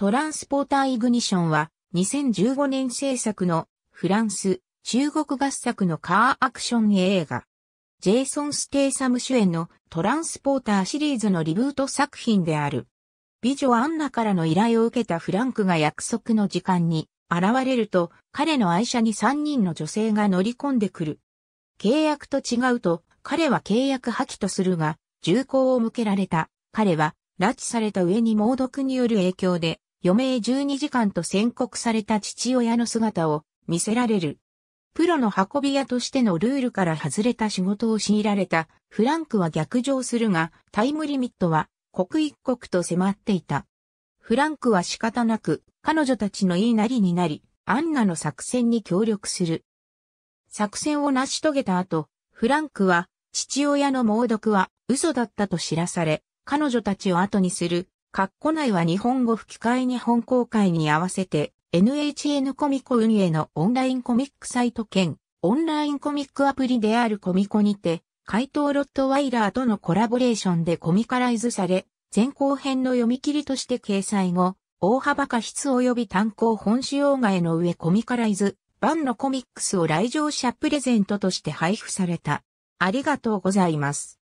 トランスポーターイグニションは2015年制作のフランス、中国合作のカーアクション映画。ジェイソン・ステイサム主演のトランスポーターシリーズのリブート作品である。美女アンナからの依頼を受けたフランクが約束の時間に現れると彼の愛車に3人の女性が乗り込んでくる。契約と違うと彼は契約破棄とするが銃口を向けられた。彼は拉致された上に猛毒による影響で余命12時間と宣告された父親の姿を見せられる。プロの運び屋としてのルールから外れた仕事を強いられたフランクは逆上するがタイムリミットは刻一刻と迫っていた。フランクは仕方なく彼女たちの言いなりになり、アンナの作戦に協力する。作戦を成し遂げた後、フランクは父親の猛毒は嘘だったと知らされ、彼女たちを後にするカッコ内は日本語吹き替え日本公開に合わせて NHN コミコ運営のオンラインコミックサイト兼オンラインコミックアプリであるコミコにて怪盗ロットワイラーとのコラボレーションでコミカライズされ前後編の読み切りとして掲載後大幅過失及び単行本使用外の上コミカライズ版のコミックスを来場者プレゼントとして配布された。ありがとうございます。